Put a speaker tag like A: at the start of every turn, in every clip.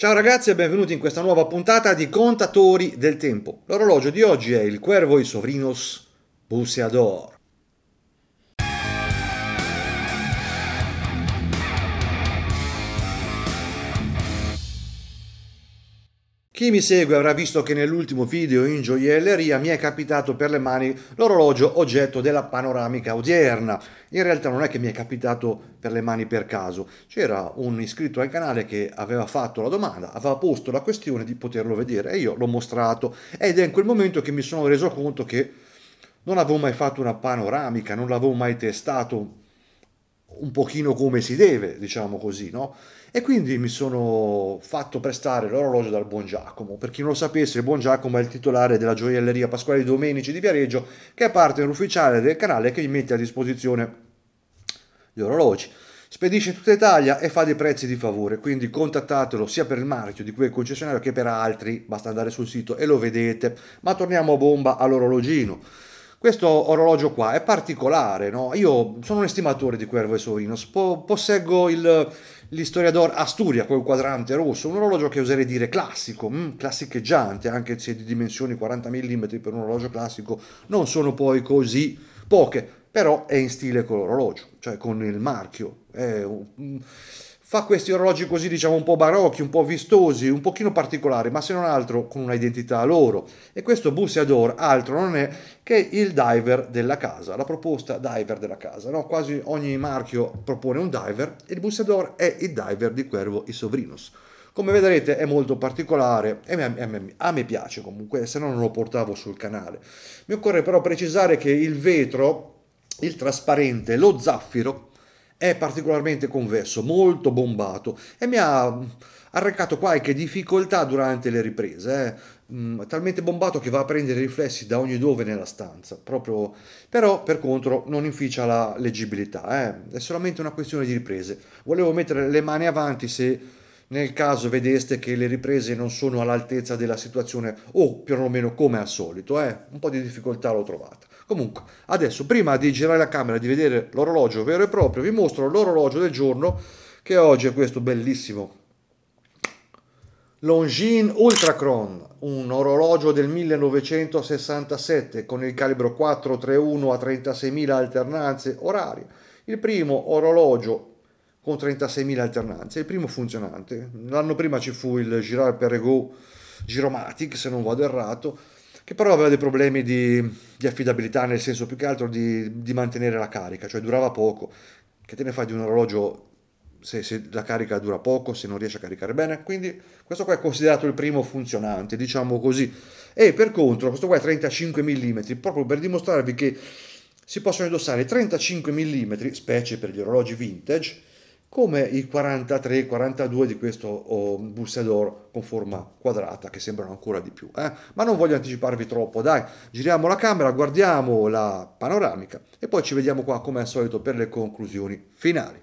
A: Ciao ragazzi e benvenuti in questa nuova puntata di Contatori del Tempo. L'orologio di oggi è il Cuervo y Sovrinos Buceador. Chi mi segue avrà visto che nell'ultimo video in gioielleria mi è capitato per le mani l'orologio oggetto della panoramica odierna. In realtà non è che mi è capitato per le mani per caso, c'era un iscritto al canale che aveva fatto la domanda, aveva posto la questione di poterlo vedere e io l'ho mostrato ed è in quel momento che mi sono reso conto che non avevo mai fatto una panoramica, non l'avevo mai testato un pochino come si deve, diciamo così, no? E quindi mi sono fatto prestare l'orologio dal buon Giacomo. Per chi non lo sapesse, il buon Giacomo è il titolare della gioielleria Pasquale Domenici di Viareggio, che è partner ufficiale del canale che gli mette a disposizione gli orologi. Spedisce in tutta Italia e fa dei prezzi di favore, quindi contattatelo sia per il marchio di quel concessionario che per altri, basta andare sul sito e lo vedete. Ma torniamo a bomba all'orologino. Questo orologio qua è particolare, no? Io sono un estimatore di Cuervo e Sovrino, spo- posseggo il, l'Historiador Asturia quel quadrante rosso, un orologio che oserei dire classico, mh, mm, classicheggiante, anche se di dimensioni 40 mm per un orologio classico non sono poi così poche, però è in stile con l'orologio, cioè con il marchio. È, un fa questi orologi così diciamo un po' barocchi, un po' vistosi, un pochino particolari, ma se non altro con una identità loro. E questo Bussiador altro non è che il diver della casa, la proposta diver della casa. No? Quasi ogni marchio propone un diver e il Bussiador è il diver di Cuervo e Sovrinus. Come vedrete è molto particolare e a me piace comunque, se no non lo portavo sul canale. Mi occorre però precisare che il vetro, il trasparente, lo zaffiro è particolarmente convesso, molto bombato e mi ha arrecato qualche difficoltà durante le riprese, eh. Mm, talmente bombato che va a prendere riflessi da ogni dove nella stanza, proprio... però per contro non inficia la leggibilità, eh. è solamente una questione di riprese. Volevo mettere le mani avanti se nel caso vedeste che le riprese non sono all'altezza della situazione o perlomeno come al solito, eh. un po' di difficoltà l'ho trovata. Comunque, adesso prima di girare la camera e di vedere l'orologio vero e proprio, vi mostro l'orologio del giorno che oggi è questo bellissimo Longines Ultracron, un orologio del 1967 con il calibro 431 a 36.000 alternanze orarie, il primo orologio con 36.000 alternanze, il primo funzionante. L'anno prima ci fu il Girard Perregaux Giromatic, se non vado errato, che però aveva dei problemi di, di affidabilità, nel senso più che altro di, di, mantenere la carica, cioè durava poco. Che te ne fai di un orologio se, se, la carica dura poco, se non riesci a caricare bene? Quindi questo qua è considerato il primo funzionante, diciamo così. E per contro, questo qua è 35 mm, proprio per dimostrarvi che si possono indossare 35 mm, specie per gli orologi vintage, come i 43-42 di questo oh, Bussador con forma quadrata che sembrano ancora di più. Eh? Ma non voglio anticiparvi troppo, dai, giriamo la camera, guardiamo la panoramica e poi ci vediamo qua come al solito per le conclusioni finali.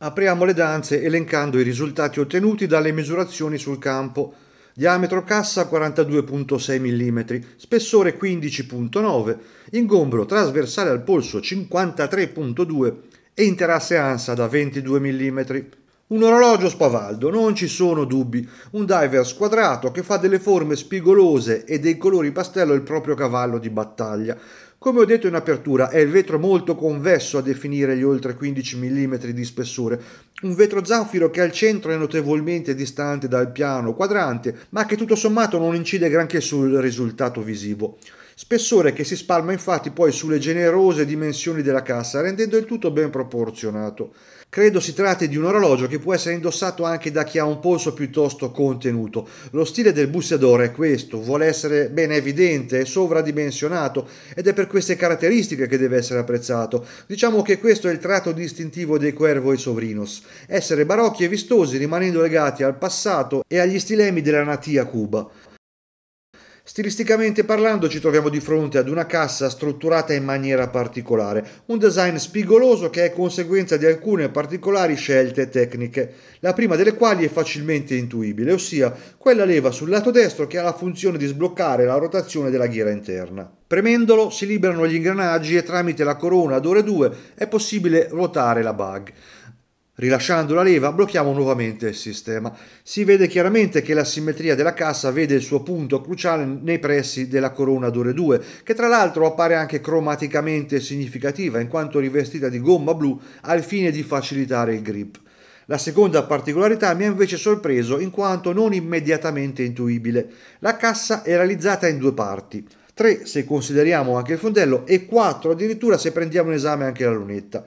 A: Apriamo le danze elencando i risultati ottenuti dalle misurazioni sul campo. Diametro cassa 42.6 mm, spessore 15.9, ingombro trasversale al polso 53.2 e interasse ansa da 22 mm. Un orologio spavaldo, non ci sono dubbi, un diver squadrato che fa delle forme spigolose e dei colori pastello il proprio cavallo di battaglia. Come ho detto in apertura, è il vetro molto convesso a definire gli oltre 15 mm di spessore, un vetro zaffiro che al centro è notevolmente distante dal piano quadrante, ma che tutto sommato non incide granché sul risultato visivo. Spessore che si spalma infatti poi sulle generose dimensioni della cassa, rendendo il tutto ben proporzionato. Credo si tratti di un orologio che può essere indossato anche da chi ha un polso piuttosto contenuto. Lo stile del bussiadore è questo, vuole essere ben evidente, sovradimensionato ed è per queste caratteristiche che deve essere apprezzato. Diciamo che questo è il tratto distintivo dei Cuervo e Sovrinos, essere barocchi e vistosi rimanendo legati al passato e agli stilemi della natia Cuba. Stilisticamente parlando ci troviamo di fronte ad una cassa strutturata in maniera particolare, un design spigoloso che è conseguenza di alcune particolari scelte tecniche, la prima delle quali è facilmente intuibile, ossia quella leva sul lato destro che ha la funzione di sbloccare la rotazione della ghiera interna. Premendolo si liberano gli ingranaggi e tramite la corona ad ore 2 è possibile ruotare la bug. Rilasciando la leva blocchiamo nuovamente il sistema. Si vede chiaramente che la simmetria della cassa vede il suo punto cruciale nei pressi della corona d'ore 2, che tra l'altro appare anche cromaticamente significativa in quanto rivestita di gomma blu al fine di facilitare il grip. La seconda particolarità mi ha invece sorpreso in quanto non immediatamente intuibile. La cassa è realizzata in due parti. 3 se consideriamo anche il fondello e 4 addirittura se prendiamo in esame anche la lunetta.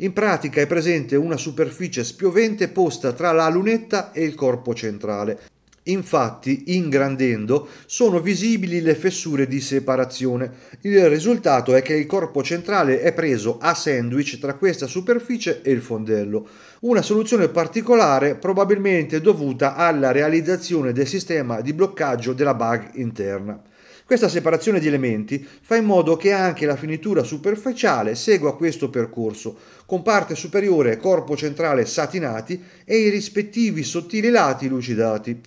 A: In pratica è presente una superficie spiovente posta tra la lunetta e il corpo centrale. Infatti, ingrandendo, sono visibili le fessure di separazione. Il risultato è che il corpo centrale è preso a sandwich tra questa superficie e il fondello. Una soluzione particolare probabilmente dovuta alla realizzazione del sistema di bloccaggio della bug interna. Questa separazione di elementi fa in modo che anche la finitura superficiale segua questo percorso, con parte superiore e corpo centrale satinati e i rispettivi sottili lati lucidati.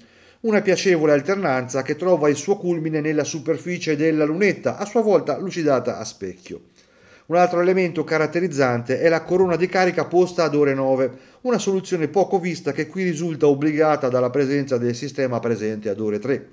A: Una piacevole alternanza che trova il suo culmine nella superficie della lunetta, a sua volta lucidata a specchio. Un altro elemento caratterizzante è la corona di carica posta ad ore 9, una soluzione poco vista che qui risulta obbligata dalla presenza del sistema presente ad ore 3.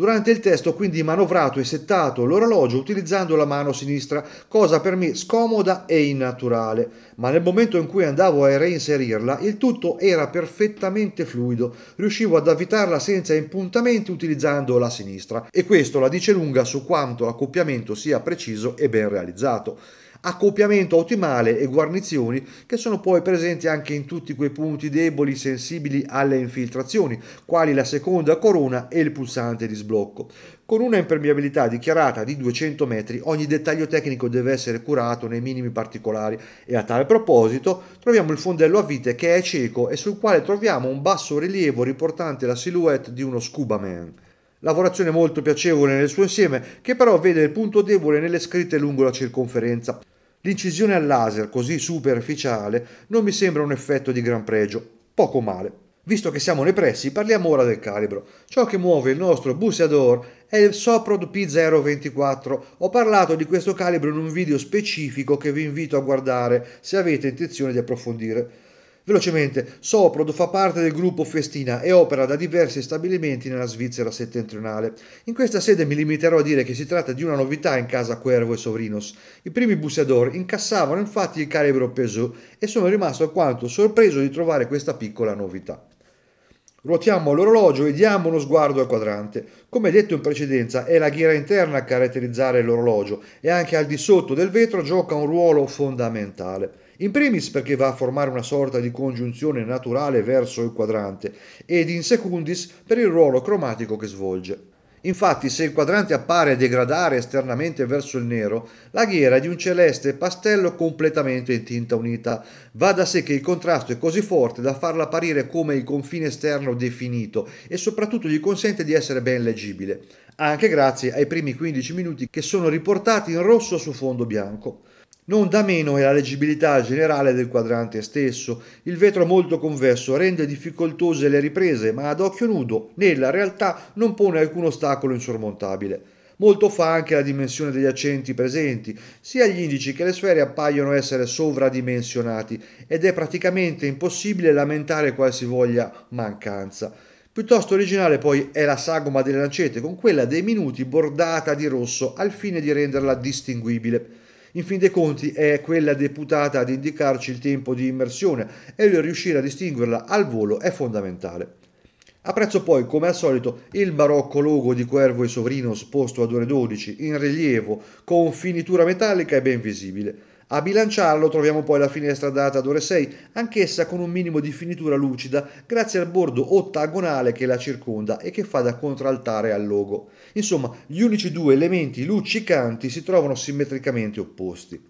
A: Durante il test ho quindi manovrato e settato l'orologio utilizzando la mano sinistra, cosa per me scomoda e innaturale, ma nel momento in cui andavo a reinserirla il tutto era perfettamente fluido, riuscivo ad avvitarla senza impuntamenti utilizzando la sinistra e questo la dice lunga su quanto l'accoppiamento sia preciso e ben realizzato accoppiamento ottimale e guarnizioni che sono poi presenti anche in tutti quei punti deboli sensibili alle infiltrazioni, quali la seconda corona e il pulsante di sblocco. Con una impermeabilità dichiarata di 200 metri, ogni dettaglio tecnico deve essere curato nei minimi particolari e a tale proposito troviamo il fondello a vite che è cieco e sul quale troviamo un basso rilievo riportante la silhouette di uno scuba man. Lavorazione molto piacevole nel suo insieme, che però vede il punto debole nelle scritte lungo la circonferenza. L'incisione al laser, così superficiale, non mi sembra un effetto di gran pregio, poco male. Visto che siamo nei pressi, parliamo ora del calibro. Ciò che muove il nostro Bussiador è il Soprod P024. Ho parlato di questo calibro in un video specifico che vi invito a guardare se avete intenzione di approfondire. Velocemente, Soprod fa parte del gruppo Festina e opera da diversi stabilimenti nella Svizzera settentrionale. In questa sede mi limiterò a dire che si tratta di una novità in casa Cuervo e Sovrinos. I primi Bussador incassavano infatti il calibro Pesù e sono rimasto alquanto sorpreso di trovare questa piccola novità. Ruotiamo l'orologio e diamo uno sguardo al quadrante. Come detto in precedenza, è la ghiera interna a caratterizzare l'orologio e anche al di sotto del vetro gioca un ruolo fondamentale. In primis perché va a formare una sorta di congiunzione naturale verso il quadrante ed in secundis per il ruolo cromatico che svolge. Infatti, se il quadrante appare a degradare esternamente verso il nero, la ghiera è di un celeste pastello completamente in tinta unita. Va da sé che il contrasto è così forte da farla apparire come il confine esterno definito e soprattutto gli consente di essere ben leggibile, anche grazie ai primi 15 minuti che sono riportati in rosso su fondo bianco. Non da meno è la leggibilità generale del quadrante stesso. Il vetro molto convesso rende difficoltose le riprese, ma ad occhio nudo, nella realtà, non pone alcun ostacolo insormontabile. Molto fa anche la dimensione degli accenti presenti, sia gli indici che le sfere appaiono essere sovradimensionati ed è praticamente impossibile lamentare qualsivoglia mancanza. Piuttosto originale poi è la sagoma delle lancette con quella dei minuti bordata di rosso al fine di renderla distinguibile. In fin dei conti è quella deputata ad indicarci il tempo di immersione e riuscire a distinguerla al volo è fondamentale. Apprezzo poi, come al solito, il barocco logo di Cuervo e Sovrino sposto ad ore 12, in rilievo, con finitura metallica e ben visibile. A bilanciarlo troviamo poi la finestra data ad ore 6, anch'essa con un minimo di finitura lucida grazie al bordo ottagonale che la circonda e che fa da contraltare al logo. Insomma, gli unici due elementi luccicanti si trovano simmetricamente opposti.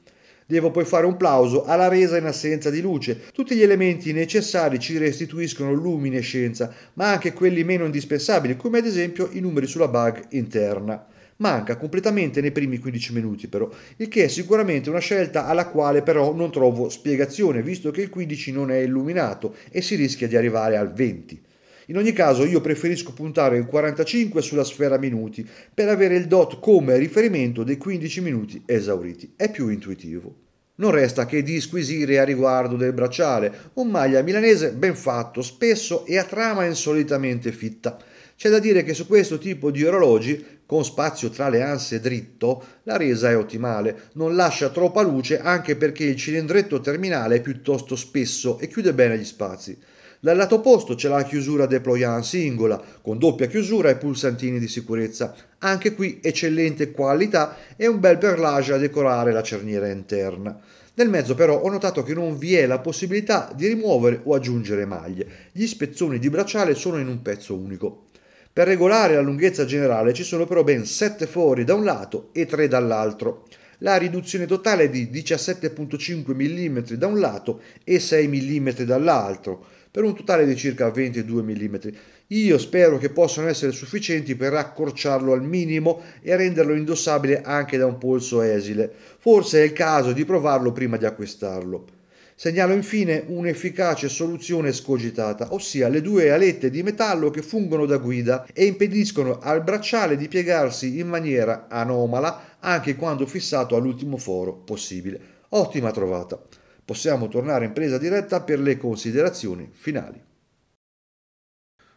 A: Devo poi fare un plauso alla resa in assenza di luce. Tutti gli elementi necessari ci restituiscono luminescenza, ma anche quelli meno indispensabili, come ad esempio i numeri sulla bug interna manca completamente nei primi 15 minuti però, il che è sicuramente una scelta alla quale però non trovo spiegazione, visto che il 15 non è illuminato e si rischia di arrivare al 20. In ogni caso io preferisco puntare il 45 sulla sfera minuti per avere il dot come riferimento dei 15 minuti esauriti. È più intuitivo. Non resta che disquisire a riguardo del bracciale, un maglia milanese ben fatto, spesso e a trama insolitamente fitta. C'è da dire che su questo tipo di orologi con spazio tra le anse dritto, la resa è ottimale, non lascia troppa luce anche perché il cilindretto terminale è piuttosto spesso e chiude bene gli spazi. Dal lato opposto c'è la chiusura deployant singola, con doppia chiusura e pulsantini di sicurezza. Anche qui eccellente qualità e un bel perlage a decorare la cerniera interna. Nel mezzo però ho notato che non vi è la possibilità di rimuovere o aggiungere maglie. Gli spezzoni di bracciale sono in un pezzo unico. Per regolare la lunghezza generale ci sono però ben 7 fori da un lato e 3 dall'altro. La riduzione totale è di 17,5 mm da un lato e 6 mm dall'altro, per un totale di circa 22 mm. Io spero che possano essere sufficienti per accorciarlo al minimo e renderlo indossabile anche da un polso esile. Forse è il caso di provarlo prima di acquistarlo. Segnalo infine un'efficace soluzione scogitata, ossia le due alette di metallo che fungono da guida e impediscono al bracciale di piegarsi in maniera anomala anche quando fissato all'ultimo foro possibile. Ottima trovata. Possiamo tornare in presa diretta per le considerazioni finali.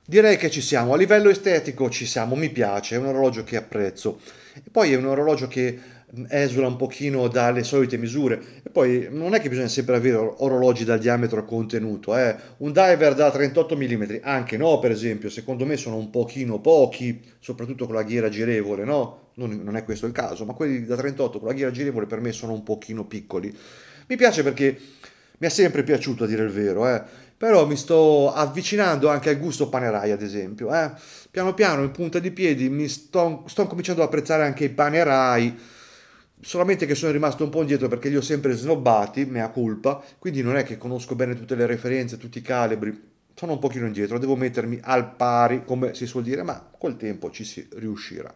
A: Direi che ci siamo, a livello estetico ci siamo, mi piace, è un orologio che apprezzo. E poi è un orologio che esula un pochino dalle solite misure e poi non è che bisogna sempre avere orologi dal diametro contenuto eh? un diver da 38 mm anche no per esempio secondo me sono un pochino pochi soprattutto con la ghiera girevole no? non, non è questo il caso ma quelli da 38 con la ghiera girevole per me sono un pochino piccoli mi piace perché mi è sempre piaciuto a dire il vero, eh? però mi sto avvicinando anche al gusto panerai ad esempio, eh? piano piano in punta di piedi mi sto, sto cominciando ad apprezzare anche i panerai, solamente che sono rimasto un po' indietro perché li ho sempre snobbati, mea culpa, quindi non è che conosco bene tutte le referenze, tutti i calibri, sono un pochino indietro, devo mettermi al pari, come si suol dire, ma col tempo ci si riuscirà.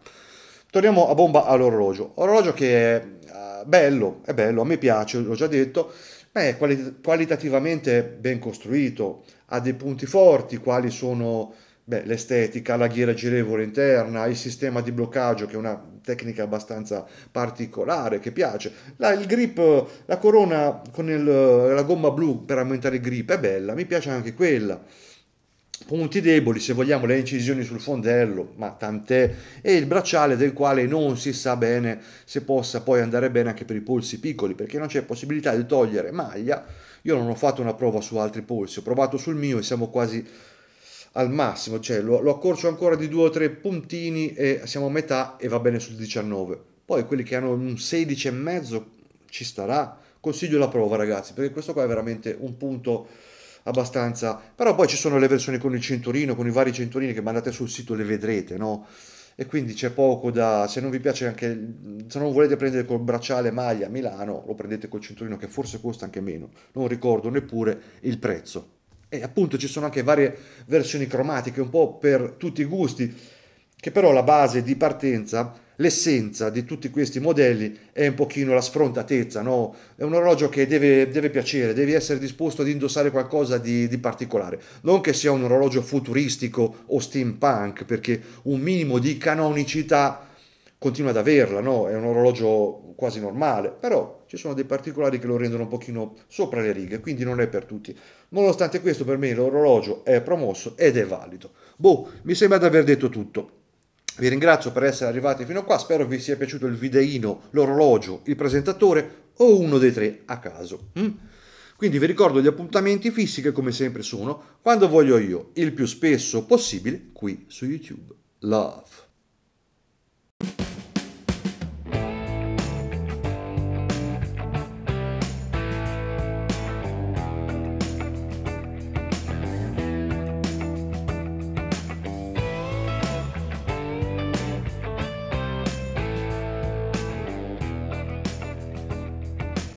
A: Torniamo a bomba all'orologio, orologio che è eh, bello, è bello, a me piace, l'ho già detto, ma è qualit- qualitativamente ben costruito, ha dei punti forti, quali sono beh, l'estetica, la ghiera girevole interna, il sistema di bloccaggio che è una tecnica abbastanza particolare che piace, la, il grip, la corona con il, la gomma blu per aumentare il grip è bella, mi piace anche quella. Punti deboli, se vogliamo, le incisioni sul fondello, ma tant'è, e il bracciale del quale non si sa bene se possa poi andare bene anche per i polsi piccoli, perché non c'è possibilità di togliere maglia. Io non ho fatto una prova su altri polsi, ho provato sul mio e siamo quasi al massimo, cioè lo, lo accorcio ancora di due o tre puntini e siamo a metà e va bene sul 19. Poi quelli che hanno un 16 e mezzo ci starà. Consiglio la prova ragazzi, perché questo qua è veramente un punto abbastanza... Però poi ci sono le versioni con il cinturino, con i vari cinturini che mandate sul sito, le vedrete, no? E quindi c'è poco da... Se non vi piace anche... Se non volete prendere col bracciale maglia Milano, lo prendete col cinturino che forse costa anche meno. Non ricordo neppure il prezzo e appunto ci sono anche varie versioni cromatiche un po' per tutti i gusti che però la base di partenza l'essenza di tutti questi modelli è un pochino la sfrontatezza no? è un orologio che deve, deve piacere devi essere disposto ad indossare qualcosa di, di particolare non che sia un orologio futuristico o steampunk perché un minimo di canonicità continua ad averla, no? è un orologio quasi normale, però ci sono dei particolari che lo rendono un pochino sopra le righe, quindi non è per tutti. Nonostante questo per me l'orologio è promosso ed è valido. Boh, mi sembra di aver detto tutto. Vi ringrazio per essere arrivati fino a qua, spero vi sia piaciuto il videino, l'orologio, il presentatore o uno dei tre a caso. Mm? Quindi vi ricordo gli appuntamenti fissi che come sempre sono quando voglio io, il più spesso possibile qui su YouTube. Love.